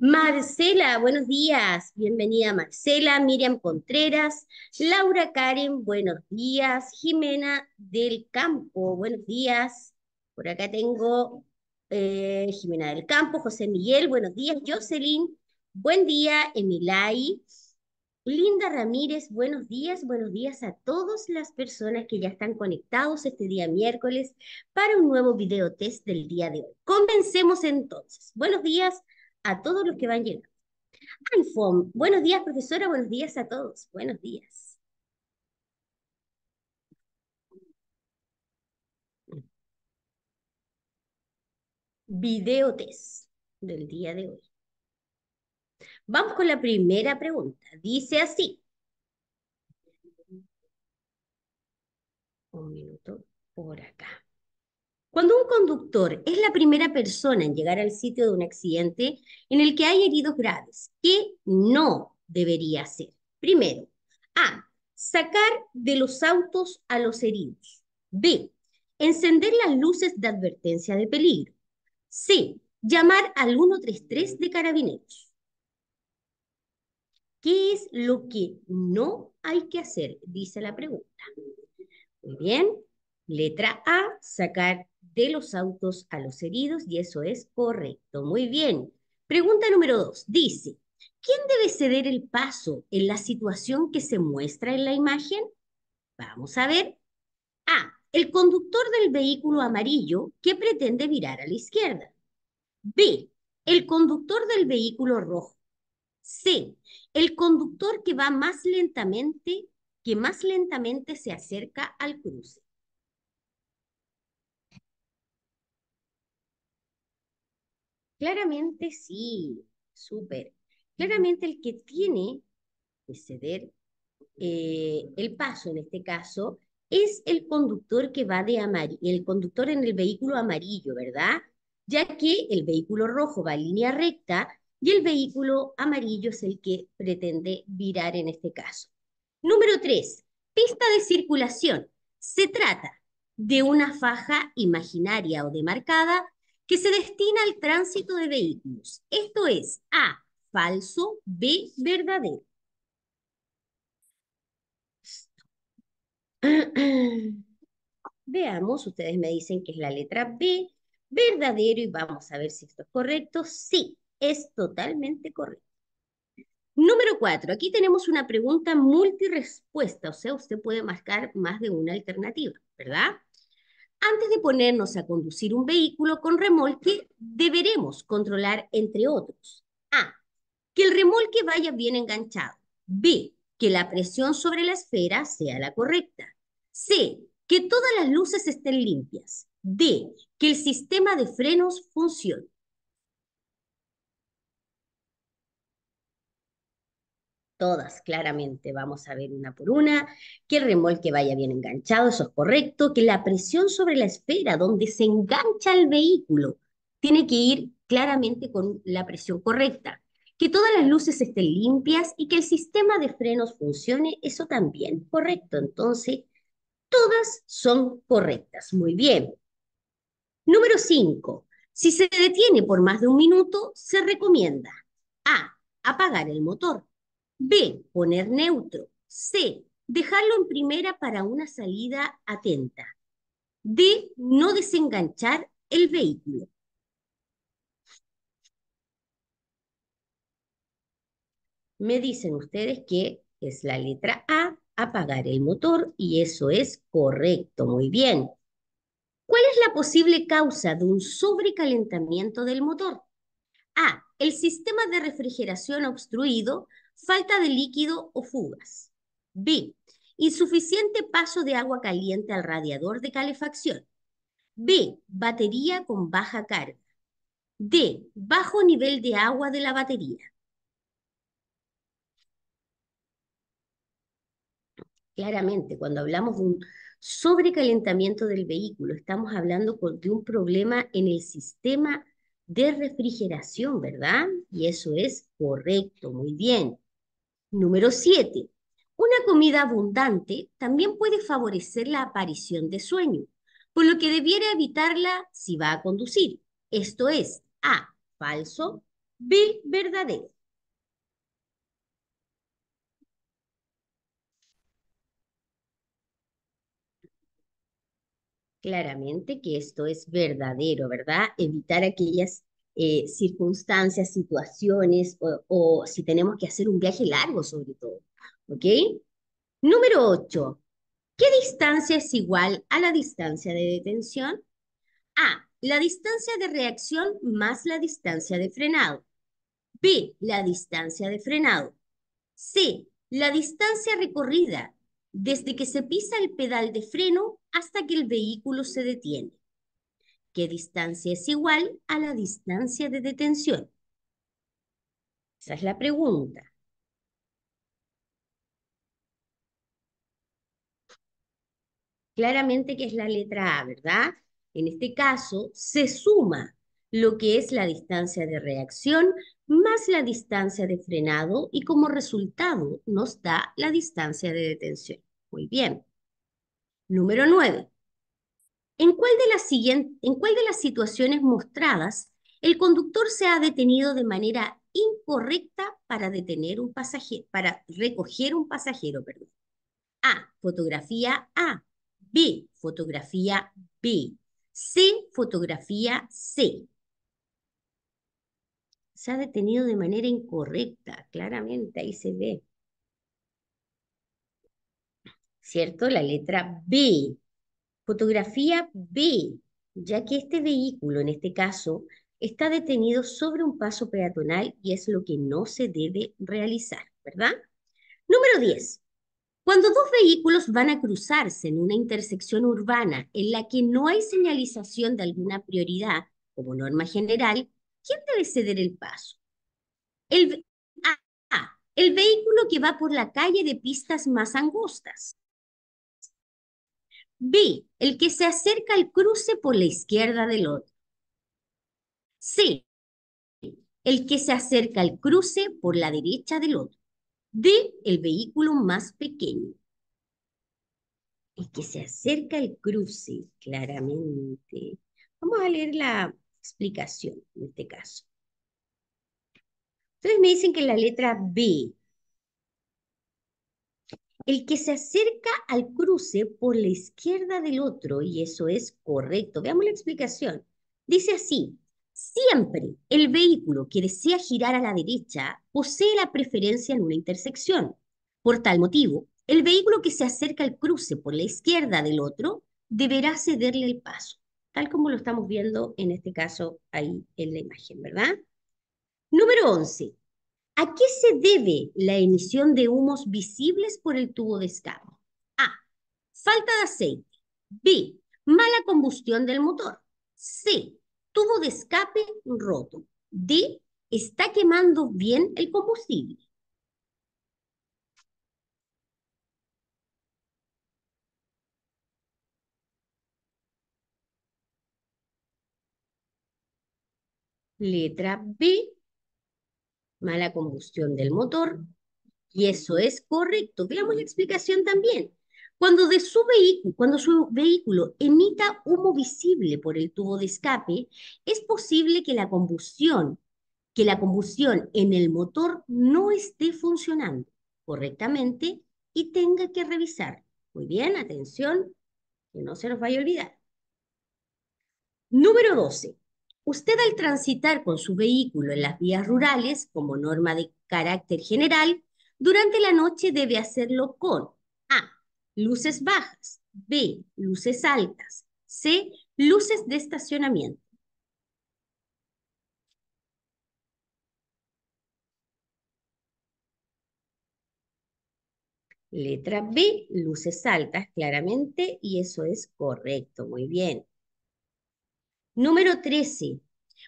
Marcela, buenos días. Bienvenida Marcela, Miriam Contreras, Laura Karen, buenos días. Jimena del Campo, buenos días. Por acá tengo eh, Jimena del Campo, José Miguel, buenos días. Jocelyn, buen día. Emilai. Linda Ramírez, buenos días. Buenos días a todas las personas que ya están conectados este día miércoles para un nuevo video test del día de hoy. Comencemos entonces. Buenos días a todos los que van llegando. iPhone, buenos días profesora, buenos días a todos, buenos días. Video test del día de hoy. Vamos con la primera pregunta. Dice así. Un minuto por acá. Cuando un conductor es la primera persona en llegar al sitio de un accidente en el que hay heridos graves, ¿qué no debería hacer? Primero, A. Sacar de los autos a los heridos. B. Encender las luces de advertencia de peligro. C. Llamar al 133 de carabineros. ¿Qué es lo que no hay que hacer? Dice la pregunta. Muy bien. Letra A, sacar de los autos a los heridos y eso es correcto. Muy bien. Pregunta número dos. Dice, ¿quién debe ceder el paso en la situación que se muestra en la imagen? Vamos a ver. A, el conductor del vehículo amarillo que pretende virar a la izquierda. B, el conductor del vehículo rojo. C, el conductor que va más lentamente, que más lentamente se acerca al cruce. Claramente sí, súper. Claramente el que tiene que ceder eh, el paso, en este caso, es el conductor que va de amarillo, el conductor en el vehículo amarillo, ¿verdad? Ya que el vehículo rojo va en línea recta y el vehículo amarillo es el que pretende virar en este caso. Número tres, Pista de circulación. Se trata de una faja imaginaria o demarcada que se destina al tránsito de vehículos. Esto es A, falso, B, verdadero. Veamos, ustedes me dicen que es la letra B, verdadero, y vamos a ver si esto es correcto. Sí, es totalmente correcto. Número cuatro, aquí tenemos una pregunta multirespuesta, o sea, usted puede marcar más de una alternativa, ¿verdad? Antes de ponernos a conducir un vehículo con remolque, deberemos controlar, entre otros, A. Que el remolque vaya bien enganchado. B. Que la presión sobre la esfera sea la correcta. C. Que todas las luces estén limpias. D. Que el sistema de frenos funcione. todas claramente vamos a ver una por una, que el remolque vaya bien enganchado, eso es correcto, que la presión sobre la esfera donde se engancha el vehículo tiene que ir claramente con la presión correcta, que todas las luces estén limpias y que el sistema de frenos funcione, eso también correcto. Entonces, todas son correctas. Muy bien. Número 5. Si se detiene por más de un minuto, se recomienda A. Apagar el motor. B. Poner neutro. C. Dejarlo en primera para una salida atenta. D. No desenganchar el vehículo. Me dicen ustedes que es la letra A, apagar el motor, y eso es correcto, muy bien. ¿Cuál es la posible causa de un sobrecalentamiento del motor? A. El sistema de refrigeración obstruido falta de líquido o fugas. B. Insuficiente paso de agua caliente al radiador de calefacción. B. Batería con baja carga. D. Bajo nivel de agua de la batería. Claramente, cuando hablamos de un sobrecalentamiento del vehículo, estamos hablando de un problema en el sistema de refrigeración, ¿verdad? Y eso es correcto, muy bien. Número 7. Una comida abundante también puede favorecer la aparición de sueño, por lo que debiera evitarla si va a conducir. Esto es A, falso, B, verdadero. Claramente que esto es verdadero, ¿verdad? Evitar aquellas eh, circunstancias, situaciones o, o, si tenemos que hacer un viaje largo sobre todo. ¿Ok? Número 8. ¿Qué distancia es igual a la distancia de detención? A. La distancia de reacción más la distancia de frenado. B. La distancia de frenado. C. La distancia recorrida desde que se pisa el pedal de freno hasta que el vehículo se detiene. ¿Qué distancia es igual a la distancia de detención? Esa es la pregunta. Claramente que es la letra A, ¿verdad? En este caso, se suma lo que es la distancia de reacción más la distancia de frenado y como resultado nos da la distancia de detención. Muy bien. Número 9. ¿En cuál, de las ¿En cuál de las situaciones mostradas el conductor se ha detenido de manera incorrecta para, detener un pasajero, para recoger un pasajero? Perdón. A. Fotografía A. B. Fotografía B. C. Fotografía C. Se ha detenido de manera incorrecta, claramente, ahí se ve. ¿Cierto? La letra B. Fotografía B, ya que este vehículo, en este caso, está detenido sobre un paso peatonal y es lo que no se debe realizar, ¿verdad? Número 10. Cuando dos vehículos van a cruzarse en una intersección urbana en la que no hay señalización de alguna prioridad, como norma general, ¿quién debe ceder el paso? El, el vehículo que va por la calle de pistas más angostas. B. El que se acerca al cruce por la izquierda del otro. C. El que se acerca al cruce por la derecha del otro. D. El vehículo más pequeño. El que se acerca al cruce, claramente. Vamos a leer la explicación en este caso. Entonces me dicen que la letra B el que se acerca al cruce por la izquierda del otro, y eso es correcto. Veamos la explicación. Dice así, siempre el vehículo que desea girar a la derecha posee la preferencia en una intersección. Por tal motivo, el vehículo que se acerca al cruce por la izquierda del otro deberá cederle el paso, tal como lo estamos viendo en este caso ahí en la imagen, ¿verdad? Número 11. ¿A qué se debe la emisión de humos visibles por el tubo de escape? A. Falta de aceite. B. Mala combustión del motor. C. Tubo de escape roto. D. Está quemando bien el combustible. Letra B, mala combustión del motor, y eso es correcto. Veamos la explicación también. Cuando, de su vehículo, cuando su vehículo emita humo visible por el tubo de escape, es posible que la combustión, que la combustión en el motor no esté funcionando correctamente y tenga que revisar. Muy bien, atención, que no se nos vaya a olvidar. Número 12. Usted al transitar con su vehículo en las vías rurales, como norma de carácter general, durante la noche debe hacerlo con A. Luces bajas. B. Luces altas. C. Luces de estacionamiento. Letra B, luces altas, claramente, y eso es correcto, muy bien. Número 13.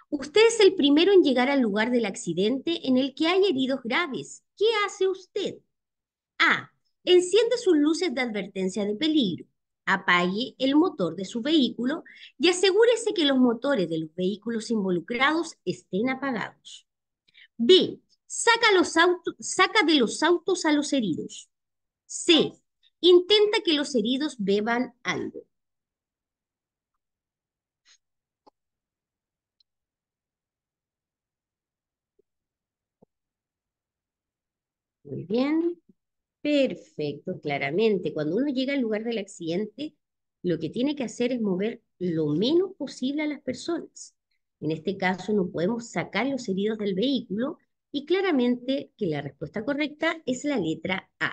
Usted es el primero en llegar al lugar del accidente en el que hay heridos graves. ¿Qué hace usted? A. Enciende sus luces de advertencia de peligro. Apague el motor de su vehículo y asegúrese que los motores de los vehículos involucrados estén apagados. B. Saca, saca de los autos a los heridos. C. Intenta que los heridos beban algo. Muy bien. Perfecto, claramente. Cuando uno llega al lugar del accidente, lo que tiene que hacer es mover lo menos posible a las personas. En este caso, no podemos sacar los heridos del vehículo y claramente que la respuesta correcta es la letra A.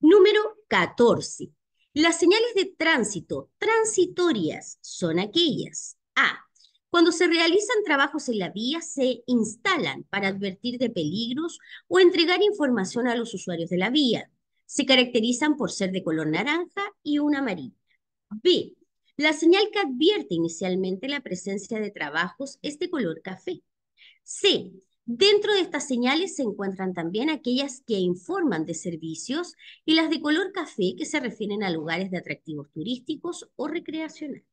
Número 14. Las señales de tránsito transitorias son aquellas. A cuando se realizan trabajos en la vía, se instalan para advertir de peligros o entregar información a los usuarios de la vía. Se caracterizan por ser de color naranja y un amarillo. B. La señal que advierte inicialmente la presencia de trabajos es de color café. C. Dentro de estas señales se encuentran también aquellas que informan de servicios y las de color café que se refieren a lugares de atractivos turísticos o recreacionales.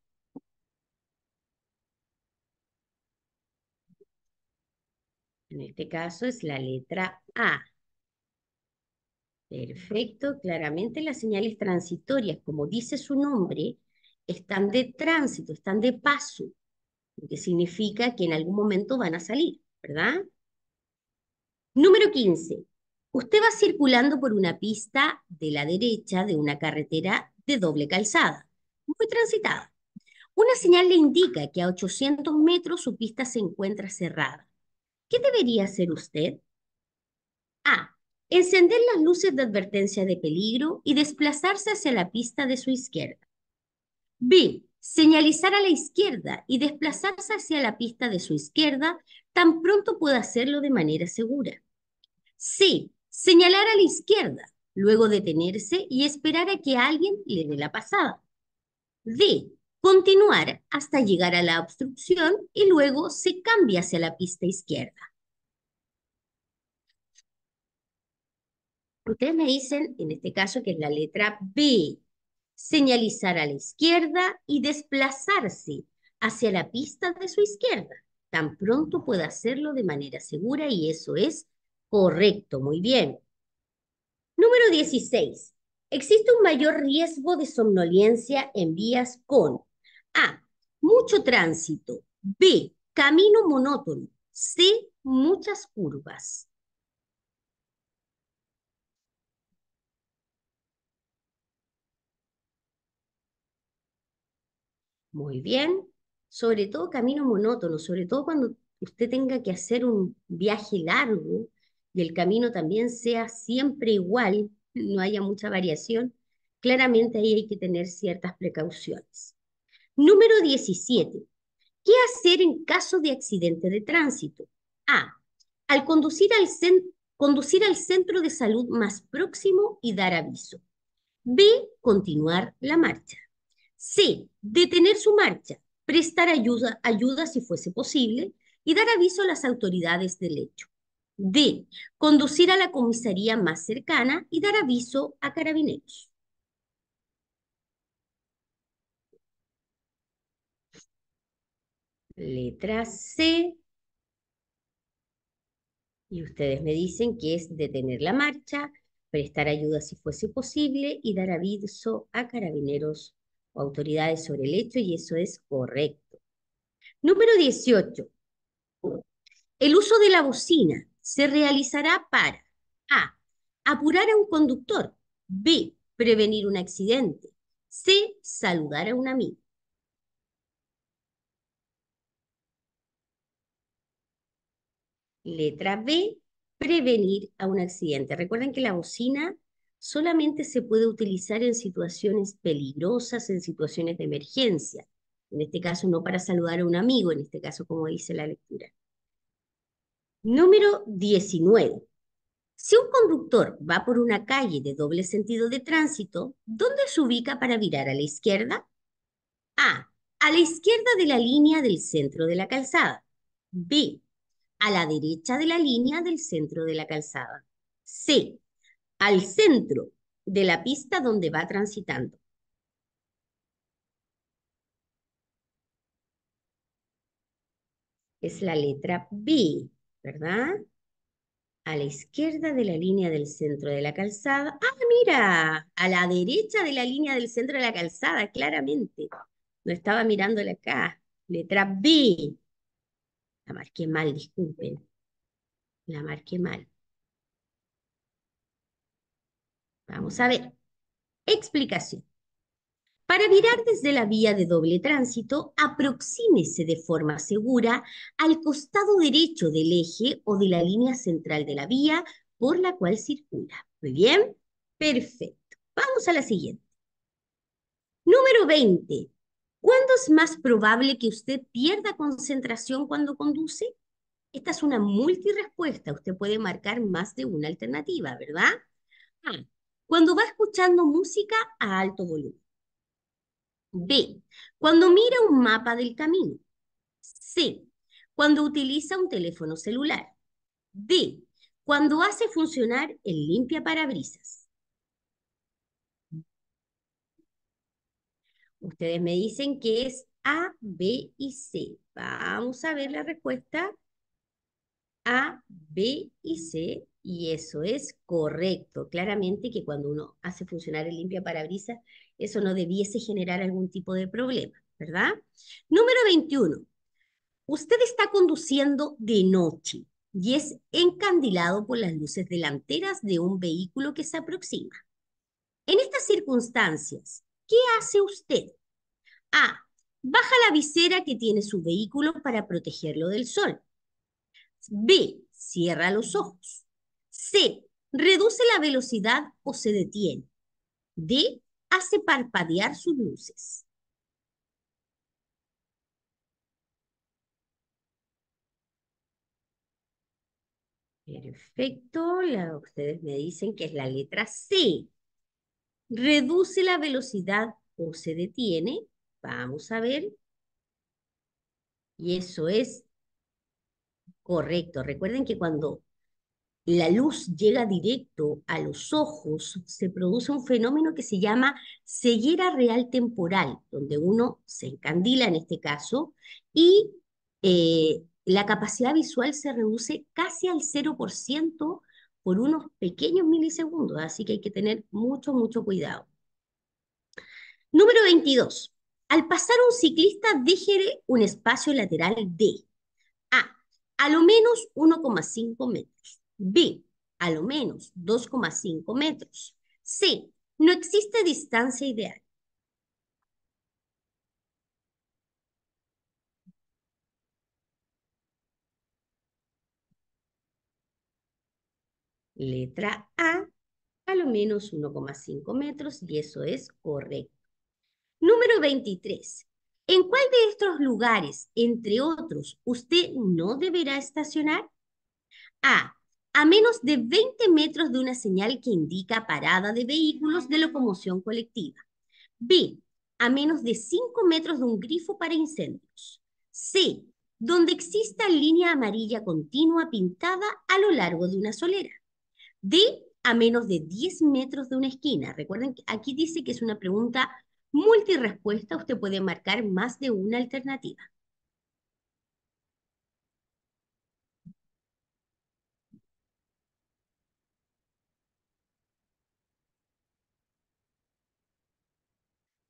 En este caso es la letra A. Perfecto, claramente las señales transitorias, como dice su nombre, están de tránsito, están de paso, lo que significa que en algún momento van a salir, ¿verdad? Número 15. Usted va circulando por una pista de la derecha de una carretera de doble calzada, muy transitada. Una señal le indica que a 800 metros su pista se encuentra cerrada. ¿qué debería hacer usted? A. Encender las luces de advertencia de peligro y desplazarse hacia la pista de su izquierda. B. Señalizar a la izquierda y desplazarse hacia la pista de su izquierda tan pronto pueda hacerlo de manera segura. C. Señalar a la izquierda, luego detenerse y esperar a que alguien le dé la pasada. D continuar hasta llegar a la obstrucción y luego se cambia hacia la pista izquierda. Ustedes me dicen, en este caso, que es la letra B, señalizar a la izquierda y desplazarse hacia la pista de su izquierda. Tan pronto pueda hacerlo de manera segura y eso es correcto, muy bien. Número 16. Existe un mayor riesgo de somnolencia en vías con a. Mucho tránsito. B. Camino monótono. C. Muchas curvas. Muy bien. Sobre todo camino monótono, sobre todo cuando usted tenga que hacer un viaje largo y el camino también sea siempre igual, no haya mucha variación, claramente ahí hay que tener ciertas precauciones. Número 17. ¿Qué hacer en caso de accidente de tránsito? A. Al conducir al, conducir al centro de salud más próximo y dar aviso. B. Continuar la marcha. C. Detener su marcha, prestar ayuda, ayuda si fuese posible y dar aviso a las autoridades del hecho. D. Conducir a la comisaría más cercana y dar aviso a carabineros. letra C. Y ustedes me dicen que es detener la marcha, prestar ayuda si fuese posible y dar aviso a carabineros o autoridades sobre el hecho y eso es correcto. Número 18. El uso de la bocina se realizará para A. Apurar a un conductor. B. Prevenir un accidente. C. Saludar a un amigo. Letra B, prevenir a un accidente. Recuerden que la bocina solamente se puede utilizar en situaciones peligrosas, en situaciones de emergencia. En este caso no para saludar a un amigo, en este caso como dice la lectura. Número 19. Si un conductor va por una calle de doble sentido de tránsito, ¿dónde se ubica para virar a la izquierda? A. A la izquierda de la línea del centro de la calzada. B a la derecha de la línea del centro de la calzada. C. Al centro de la pista donde va transitando. Es la letra B, ¿verdad? a la izquierda de la línea del centro de la calzada. ¡Ah, mira! A la derecha de la línea del centro de la calzada, claramente. No estaba mirándole acá. Letra B. La marqué mal, disculpen. La marqué mal. Vamos a ver. Explicación. Para virar desde la vía de doble tránsito, aproxímese de forma segura al costado derecho del eje o de la línea central de la vía por la cual circula. Muy bien, perfecto. Vamos a la siguiente. Número 20. ¿Cuándo es más probable que usted pierda concentración cuando conduce? Esta es una multirespuesta. Usted puede marcar más de una alternativa, ¿verdad? A. Cuando va escuchando música a alto volumen. B. Cuando mira un mapa del camino. C. Cuando utiliza un teléfono celular. D. Cuando hace funcionar el limpia parabrisas. Ustedes me dicen que es A, B y C. Vamos a ver la respuesta. A, B y C. Y eso es correcto. Claramente que cuando uno hace funcionar el limpia parabrisas, eso no debiese generar algún tipo de problema, ¿verdad? Número 21. Usted está conduciendo de noche y es encandilado por las luces delanteras de un vehículo que se aproxima. En estas circunstancias, ¿qué hace usted? A. Baja la visera que tiene su vehículo para protegerlo del sol. B. Cierra los ojos. C. Reduce la velocidad o se detiene. D. Hace parpadear sus luces. Perfecto, ustedes me dicen que es la letra C reduce la velocidad o se detiene. Vamos a ver. Y eso es correcto. Recuerden que cuando la luz llega directo a los ojos, se produce un fenómeno que se llama ceguera real temporal, donde uno se encandila en este caso y eh, la capacidad visual se reduce casi al 0% por unos pequeños milisegundos, así que hay que tener mucho, mucho cuidado. Número 22. Al pasar un ciclista, déjere un espacio lateral de A. A lo menos 1,5 metros. B. A lo menos 2,5 metros. C. No existe distancia ideal. letra A, a lo menos 1,5 metros, y eso es correcto. Número 23. ¿En cuál de estos lugares, entre otros, usted no deberá estacionar? A. A menos de 20 metros de una señal que indica parada de vehículos de locomoción colectiva. B. A menos de 5 metros de un grifo para incendios. C. Donde exista línea amarilla continua pintada a lo largo de una solera de a menos de 10 metros de una esquina. Recuerden que aquí dice que es una pregunta multirespuesta, usted puede marcar más de una alternativa.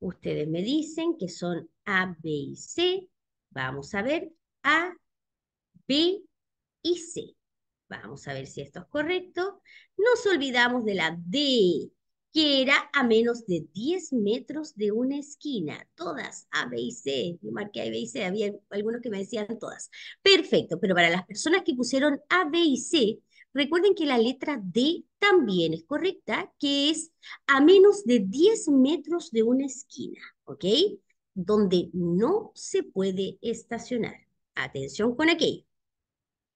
Ustedes me dicen que son A, B y C. Vamos a ver A, B y C. Vamos a ver si esto es correcto. Nos olvidamos de la D, que era a menos de 10 metros de una esquina. Todas, A, B y C. Yo marqué A, B y C. Había algunos que me decían todas. Perfecto, pero para las personas que pusieron A, B y C, recuerden que la letra D también es correcta, que es a menos de 10 metros de una esquina, ¿ok? Donde no se puede estacionar. Atención con aquello.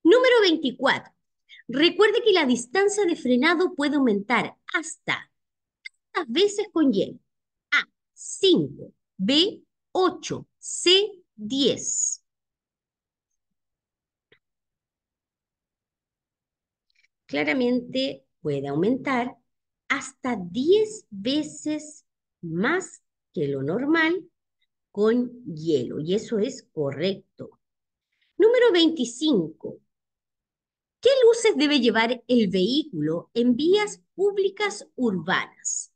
Número 24. Recuerde que la distancia de frenado puede aumentar hasta tantas veces con hielo? A, 5, B, 8, C, 10. Claramente puede aumentar hasta 10 veces más que lo normal con hielo. Y eso es correcto. Número 25 debe llevar el vehículo en vías públicas urbanas.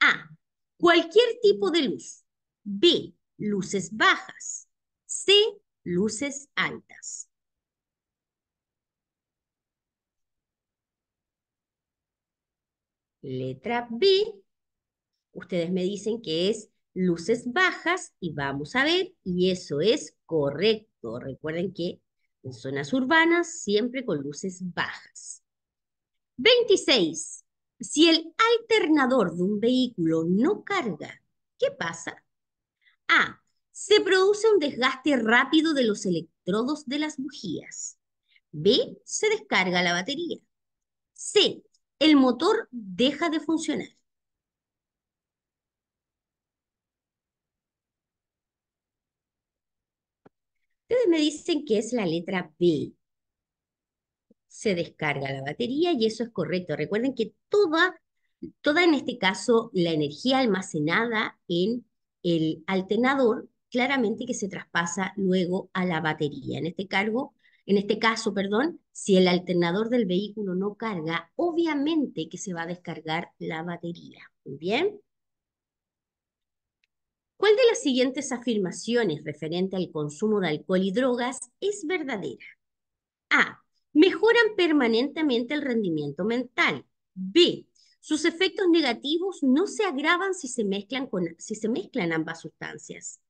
A. Cualquier tipo de luz. B. Luces bajas. C. Luces altas. Letra B. Ustedes me dicen que es luces bajas y vamos a ver, y eso es correcto. Recuerden que en zonas urbanas siempre con luces bajas. 26. Si el alternador de un vehículo no carga, ¿qué pasa? A. Se produce un desgaste rápido de los electrodos de las bujías. B. Se descarga la batería. C. El motor deja de funcionar. Ustedes me dicen que es la letra B. Se descarga la batería y eso es correcto. Recuerden que toda, toda en este caso, la energía almacenada en el alternador, claramente que se traspasa luego a la batería. En este cargo, en este caso, perdón, si el alternador del vehículo no carga, obviamente que se va a descargar la batería. Muy bien. ¿Cuál de las siguientes afirmaciones referente al consumo de alcohol y drogas es verdadera? A. Mejoran permanentemente el rendimiento mental. B. Sus efectos negativos no se agravan si se mezclan, si se mezclan ambas sustancias.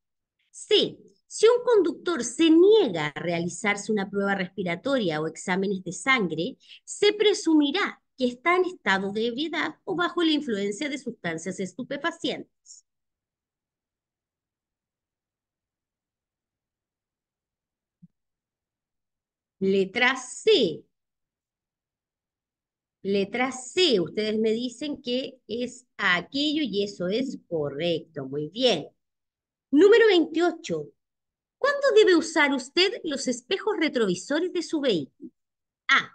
C. Si un conductor se niega a realizarse una prueba respiratoria o exámenes de sangre, se presumirá que está en estado de ebriedad o bajo la influencia de sustancias estupefacientes. Letra C. Letra C, ustedes me dicen que es aquello y eso es correcto. Muy bien. Número 28. ¿Cuándo debe usar usted los espejos retrovisores de su vehículo? A.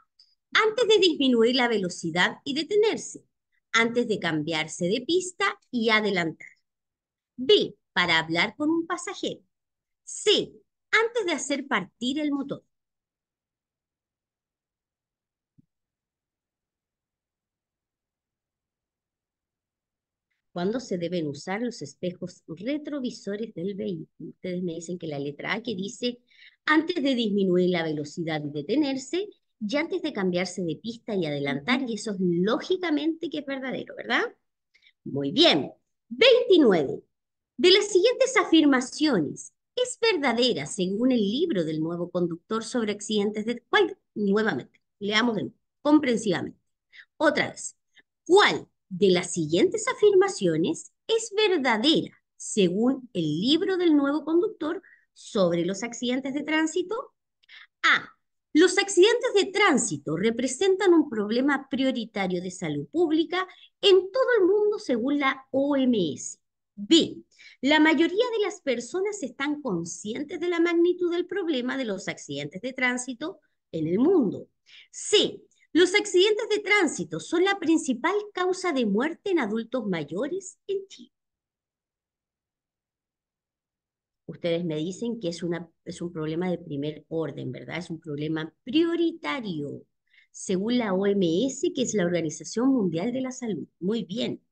Antes de disminuir la velocidad y detenerse. Antes de cambiarse de pista y adelantar. B. Para hablar con un pasajero. C. Antes de hacer partir el motor. cuándo se deben usar los espejos retrovisores del vehículo. Ustedes me dicen que la letra A que dice antes de disminuir la velocidad y detenerse, y antes de cambiarse de pista y adelantar, y eso es lógicamente que es verdadero, ¿verdad? Muy bien. 29. De las siguientes afirmaciones, es verdadera según el libro del nuevo conductor sobre accidentes de... ¿Cuál? Nuevamente, leamos de comprensivamente. Otra vez, ¿cuál de las siguientes afirmaciones es verdadera según el libro del nuevo conductor sobre los accidentes de tránsito? A. Los accidentes de tránsito representan un problema prioritario de salud pública en todo el mundo según la OMS. B. La mayoría de las personas están conscientes de la magnitud del problema de los accidentes de tránsito en el mundo. C. Los accidentes de tránsito son la principal causa de muerte en adultos mayores en Chile. Ustedes me dicen que es, una, es un problema de primer orden, ¿verdad? Es un problema prioritario, según la OMS, que es la Organización Mundial de la Salud. Muy bien,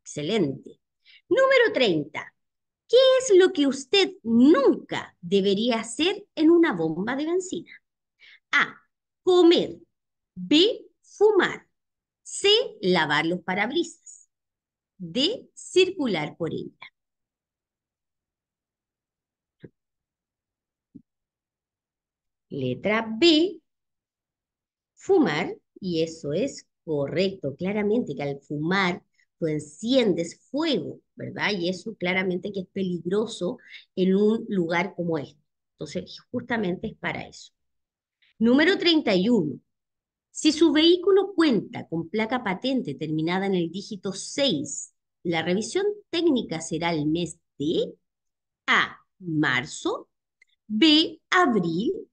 excelente. Número 30. ¿Qué es lo que usted nunca debería hacer en una bomba de benzina? A. Comer B. Fumar. C. Lavar los parabrisas. D. Circular por ella. Letra B. Fumar. Y eso es correcto. Claramente que al fumar tú enciendes fuego, ¿verdad? Y eso claramente que es peligroso en un lugar como este. Entonces, justamente es para eso. Número 31. Si su vehículo cuenta con placa patente terminada en el dígito 6, la revisión técnica será el mes de A. Marzo, B. Abril,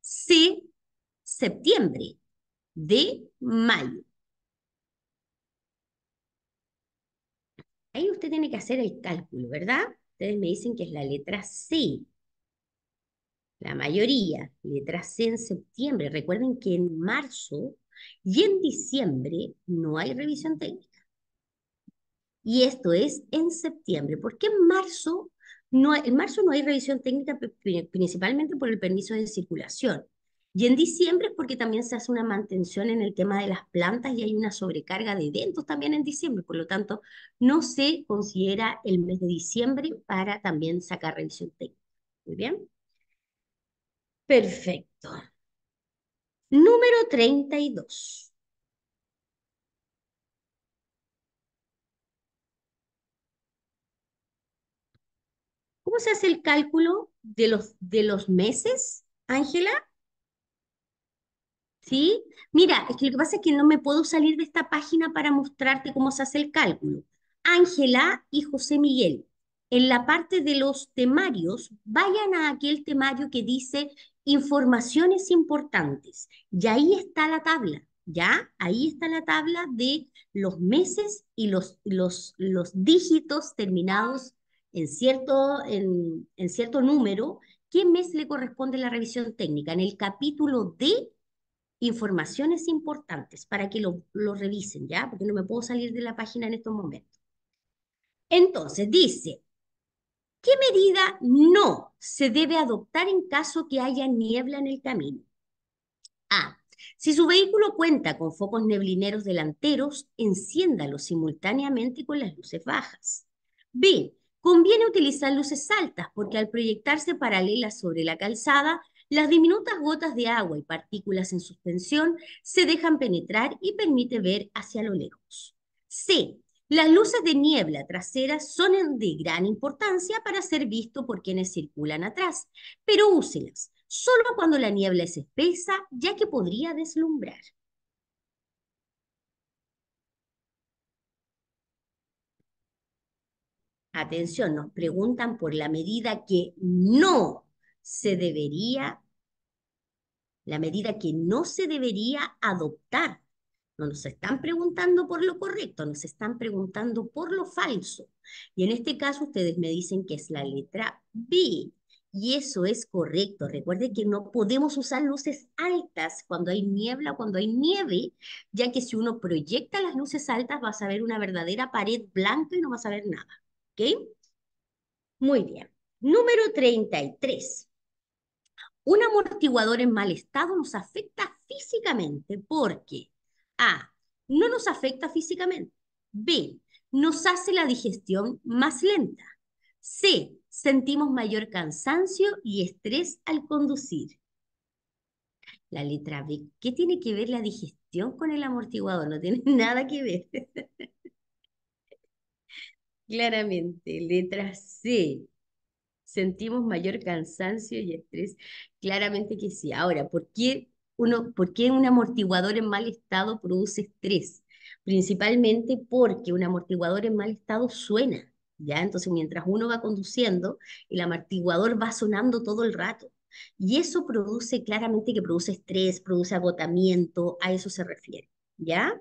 C. Septiembre, D. Mayo. Ahí usted tiene que hacer el cálculo, ¿verdad? Ustedes me dicen que es la letra C la mayoría, letra C en septiembre. Recuerden que en marzo y en diciembre no hay revisión técnica. Y esto es en septiembre. porque en marzo? No, en marzo no hay revisión técnica principalmente por el permiso de circulación. Y en diciembre es porque también se hace una mantención en el tema de las plantas y hay una sobrecarga de eventos también en diciembre. Por lo tanto, no se considera el mes de diciembre para también sacar revisión técnica. Muy bien. Perfecto. Número 32. ¿Cómo se hace el cálculo de los, de los meses, Ángela? ¿Sí? Mira, es que lo que pasa es que no me puedo salir de esta página para mostrarte cómo se hace el cálculo. Ángela y José Miguel, en la parte de los temarios, vayan a aquel temario que dice informaciones importantes. Y ahí está la tabla, ¿ya? Ahí está la tabla de los meses y los, los, los dígitos terminados en cierto, en, cierto número. ¿Qué mes le corresponde la revisión técnica? En el capítulo de informaciones importantes para que lo, lo, revisen, ¿ya? Porque no me puedo salir de la página en estos momentos. Entonces, dice, ¿Qué medida no se debe adoptar en caso que haya niebla en el camino? A. Si su vehículo cuenta con focos neblineros delanteros, enciéndalos simultáneamente con las luces bajas. B. Conviene utilizar luces altas porque al proyectarse paralelas sobre la calzada, las diminutas gotas de agua y partículas en suspensión se dejan penetrar y permite ver hacia lo lejos. C. Las luces de niebla trasera son de gran importancia para ser visto por quienes circulan atrás, pero úselas solo cuando la niebla es espesa, ya que podría deslumbrar. Atención, nos preguntan por la medida que no se debería, la medida que no se debería adoptar no nos están preguntando por lo correcto, nos están preguntando por lo falso. Y en este caso ustedes me dicen que es la letra B. Y eso es correcto. Recuerden que no podemos usar luces altas cuando hay niebla o cuando hay nieve, ya que si uno proyecta las luces altas vas a ver una verdadera pared blanca y no vas a ver nada. ¿Ok? Muy bien. Número 33. Un amortiguador en mal estado nos afecta físicamente porque a. No nos afecta físicamente. B. Nos hace la digestión más lenta. C. Sentimos mayor cansancio y estrés al conducir. La letra B. ¿Qué tiene que ver la digestión con el amortiguador? No tiene nada que ver. Claramente, letra C. Sentimos mayor cansancio y estrés. Claramente que sí. Ahora, ¿por qué uno, ¿por qué un amortiguador en mal estado produce estrés? Principalmente porque un amortiguador en mal estado suena, ¿ya? Entonces, mientras uno va conduciendo, el amortiguador va sonando todo el rato. Y eso produce claramente que produce estrés, produce agotamiento, a eso se refiere, ¿ya?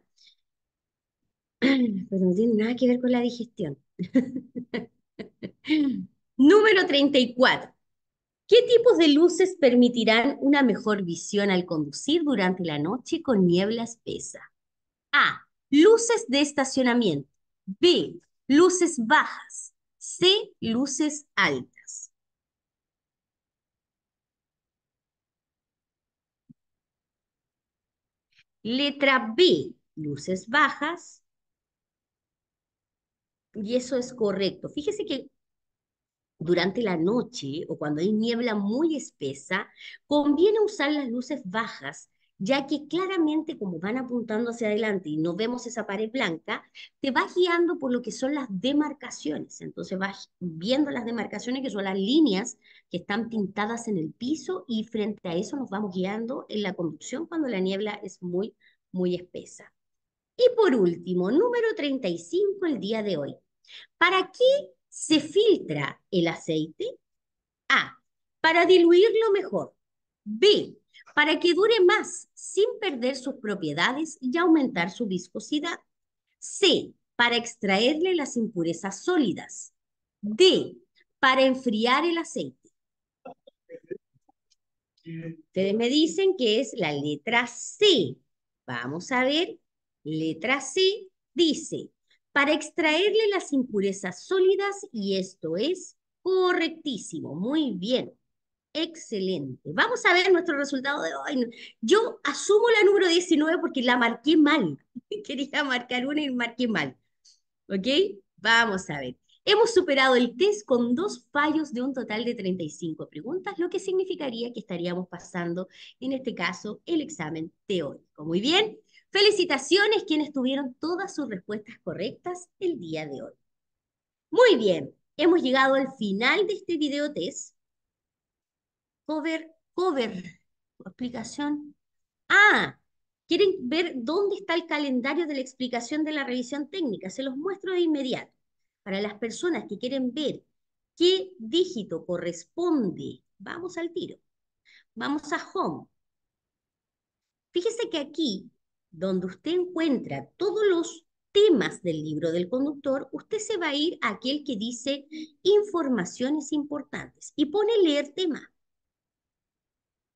Pero no tiene nada que ver con la digestión. Número 34. ¿Qué tipos de luces permitirán una mejor visión al conducir durante la noche con niebla espesa? A. Luces de estacionamiento. B. Luces bajas. C. Luces altas. Letra B. Luces bajas. Y eso es correcto. Fíjese que durante la noche o cuando hay niebla muy espesa, conviene usar las luces bajas, ya que claramente como van apuntando hacia adelante y no vemos esa pared blanca, te vas guiando por lo que son las demarcaciones. Entonces vas viendo las demarcaciones que son las líneas que están pintadas en el piso y frente a eso nos vamos guiando en la conducción cuando la niebla es muy, muy espesa. Y por último, número 35 el día de hoy. ¿Para qué se filtra el aceite? A. Para diluirlo mejor. B. Para que dure más sin perder sus propiedades y aumentar su viscosidad. C. Para extraerle las impurezas sólidas. D. Para enfriar el aceite. Ustedes me dicen que es la letra C. Vamos a ver. Letra C dice para extraerle las impurezas sólidas y esto es correctísimo. Muy bien. Excelente. Vamos a ver nuestro resultado de hoy. Yo asumo la número 19 porque la marqué mal. Quería marcar una y marqué mal. ¿Ok? Vamos a ver. Hemos superado el test con dos fallos de un total de 35 preguntas, lo que significaría que estaríamos pasando, en este caso, el examen teórico. Muy bien. Felicitaciones quienes tuvieron todas sus respuestas correctas el día de hoy. Muy bien, hemos llegado al final de este video test. Cover, cover, explicación. Ah, quieren ver dónde está el calendario de la explicación de la revisión técnica. Se los muestro de inmediato. Para las personas que quieren ver qué dígito corresponde, vamos al tiro. Vamos a Home. Fíjese que aquí donde usted encuentra todos los temas del libro del conductor, usted se va a ir a aquel que dice informaciones importantes y pone leer tema.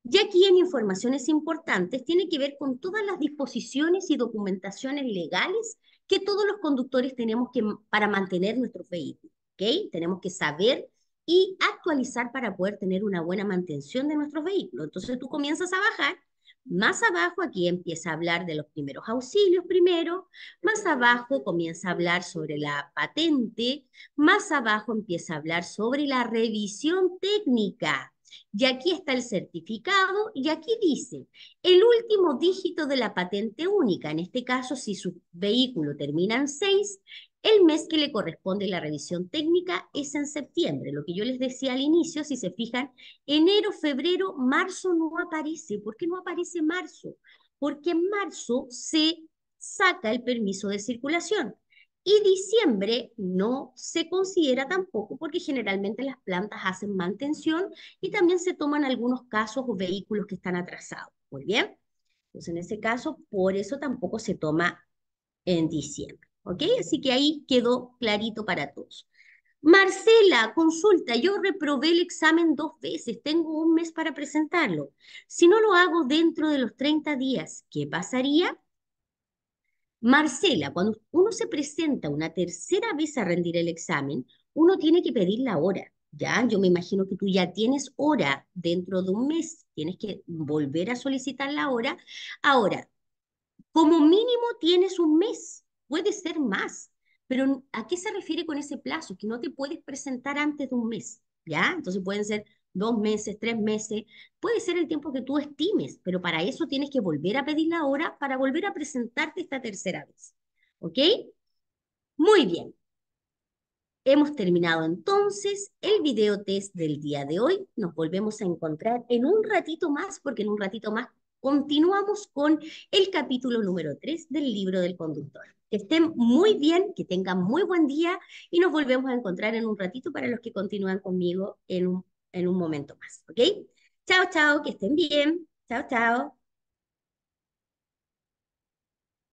Y aquí en informaciones importantes tiene que ver con todas las disposiciones y documentaciones legales que todos los conductores tenemos que, para mantener nuestro vehículo. ¿okay? Tenemos que saber y actualizar para poder tener una buena mantención de nuestro vehículo. Entonces tú comienzas a bajar más abajo aquí empieza a hablar de los primeros auxilios primero, más abajo comienza a hablar sobre la patente, más abajo empieza a hablar sobre la revisión técnica. Y aquí está el certificado y aquí dice el último dígito de la patente única. En este caso, si su vehículo termina en seis... El mes que le corresponde la revisión técnica es en septiembre, lo que yo les decía al inicio, si se fijan, enero, febrero, marzo no aparece. ¿Por qué no aparece marzo? Porque en marzo se saca el permiso de circulación y diciembre no se considera tampoco porque generalmente las plantas hacen mantención y también se toman algunos casos o vehículos que están atrasados. Muy bien. Entonces, en ese caso, por eso tampoco se toma en diciembre. ¿Ok? Así que ahí quedó clarito para todos. Marcela, consulta, yo reprobé el examen dos veces, tengo un mes para presentarlo. Si no lo hago dentro de los 30 días, ¿qué pasaría? Marcela, cuando uno se presenta una tercera vez a rendir el examen, uno tiene que pedir la hora, ¿ya? Yo me imagino que tú ya tienes hora dentro de un mes, tienes que volver a solicitar la hora. Ahora, como mínimo tienes un mes puede ser más, pero ¿a qué se refiere con ese plazo? Que no te puedes presentar antes de un mes, ¿ya? Entonces pueden ser dos meses, tres meses, puede ser el tiempo que tú estimes, pero para eso tienes que volver a pedir la hora para volver a presentarte esta tercera vez, ¿ok? Muy bien. Hemos terminado entonces el video test del día de hoy. Nos volvemos a encontrar en un ratito más, porque en un ratito más continuamos con el capítulo número 3 del libro del conductor. Que estén muy bien, que tengan muy buen día y nos volvemos a encontrar en un ratito para los que continúan conmigo en un, en un momento más. ¿Ok? Chao, chao, que estén bien. Chao, chao.